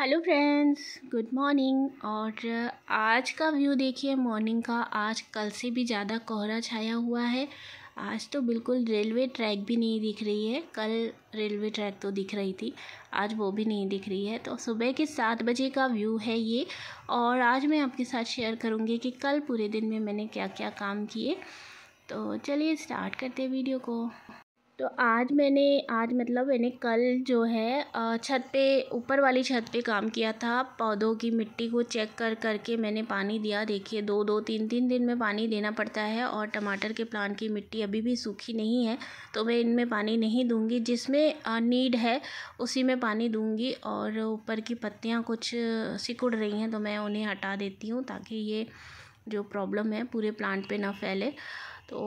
hello friends good morning और आज का व्यू देखिए मॉर्निंग का आज कल से भी ज़्यादा कोहरा छाया हुआ है आज तो बिल्कुल रेलवे ट्रैक भी नहीं दिख रही है कल रेलवे ट्रैक तो दिख रही थी आज वो भी नहीं दिख रही है तो सुबह के सात बजे का व्यू है ये और आज मैं आपके साथ शेयर करूँगी कि कल पूरे दिन में मैंने क्या क्या काम किए तो चलिए स्टार्ट करते वीडियो को तो आज मैंने आज मतलब मैंने कल जो है छत पे ऊपर वाली छत पे काम किया था पौधों की मिट्टी को चेक कर करके मैंने पानी दिया देखिए दो दो तीन तीन दिन में पानी देना पड़ता है और टमाटर के प्लांट की मिट्टी अभी भी सूखी नहीं है तो मैं इनमें पानी नहीं दूंगी जिसमें नीड है उसी में पानी दूंगी और ऊपर की पत्तियाँ कुछ सिकुड़ रही हैं तो मैं उन्हें हटा देती हूँ ताकि ये जो प्रॉब्लम है पूरे प्लांट पर ना फैले तो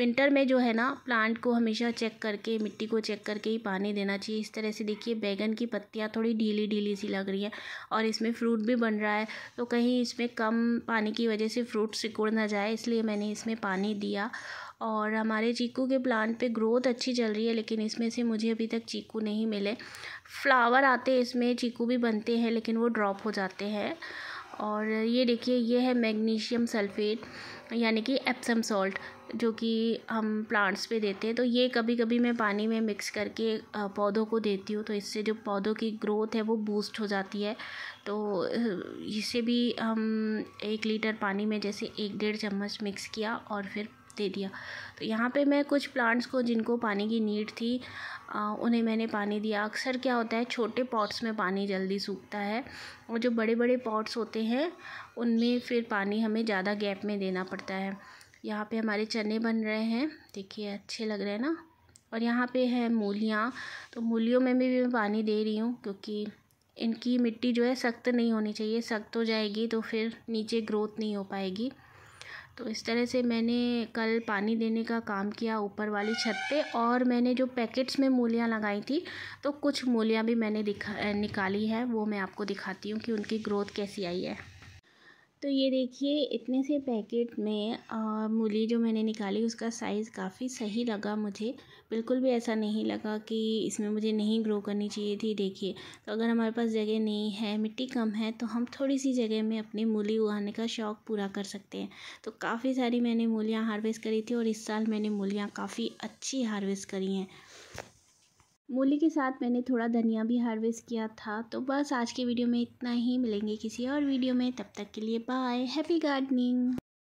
विंटर में जो है ना प्लांट को हमेशा चेक करके मिट्टी को चेक करके ही पानी देना चाहिए इस तरह से देखिए बैगन की पत्तियाँ थोड़ी ढीली ढीली सी लग रही हैं और इसमें फ्रूट भी बन रहा है तो कहीं इसमें कम पानी की वजह से फ्रूट सिकुड़ ना जाए इसलिए मैंने इसमें पानी दिया और हमारे चीकू के प्लांट पे ग्रोथ अच्छी चल रही है लेकिन इसमें से मुझे अभी तक चीकू नहीं मिले फ्लावर आते इसमें चीकू भी बनते हैं लेकिन वो ड्रॉप हो जाते हैं और ये देखिए ये है मैग्नीशियम सल्फेट यानी कि एप्सम सॉल्ट जो कि हम प्लांट्स पे देते हैं तो ये कभी कभी मैं पानी में मिक्स करके पौधों को देती हूँ तो इससे जो पौधों की ग्रोथ है वो बूस्ट हो जाती है तो इसे भी हम एक लीटर पानी में जैसे एक डेढ़ चम्मच मिक्स किया और फिर दे दिया तो यहाँ पे मैं कुछ प्लांट्स को जिनको पानी की नीड थी आ, उन्हें मैंने पानी दिया अक्सर क्या होता है छोटे पॉट्स में पानी जल्दी सूखता है और जो बड़े बड़े पॉट्स होते हैं उनमें फिर पानी हमें ज़्यादा गैप में देना पड़ता है यहाँ पे हमारे चने बन रहे हैं देखिए अच्छे लग रहे हैं ना और यहाँ पे है मूलियाँ तो मूलियों में भी मैं पानी दे रही हूँ क्योंकि इनकी मिट्टी जो है सख्त नहीं होनी चाहिए सख्त हो जाएगी तो फिर नीचे ग्रोथ नहीं हो पाएगी तो इस तरह से मैंने कल पानी देने का काम किया ऊपर वाली छत पे और मैंने जो पैकेट्स में मूलियाँ लगाई थी तो कुछ मूलियाँ भी मैंने दिखा निकाली है वो मैं आपको दिखाती हूँ कि उनकी ग्रोथ कैसी आई है तो ये देखिए इतने से पैकेट में आ, मूली जो मैंने निकाली उसका साइज़ काफ़ी सही लगा मुझे बिल्कुल भी ऐसा नहीं लगा कि इसमें मुझे नहीं ग्रो करनी चाहिए थी देखिए तो अगर हमारे पास जगह नहीं है मिट्टी कम है तो हम थोड़ी सी जगह में अपनी मूली उगाने का शौक़ पूरा कर सकते हैं तो काफ़ी सारी मैंने मूलियाँ हार्वेस्ट करी थी और इस साल मैंने मूलियाँ काफ़ी अच्छी हार्वेस्ट करी हैं मूली के साथ मैंने थोड़ा धनिया भी हार्वेस्ट किया था तो बस आज की वीडियो में इतना ही मिलेंगे किसी और वीडियो में तब तक के लिए बाय हैप्पी गार्डनिंग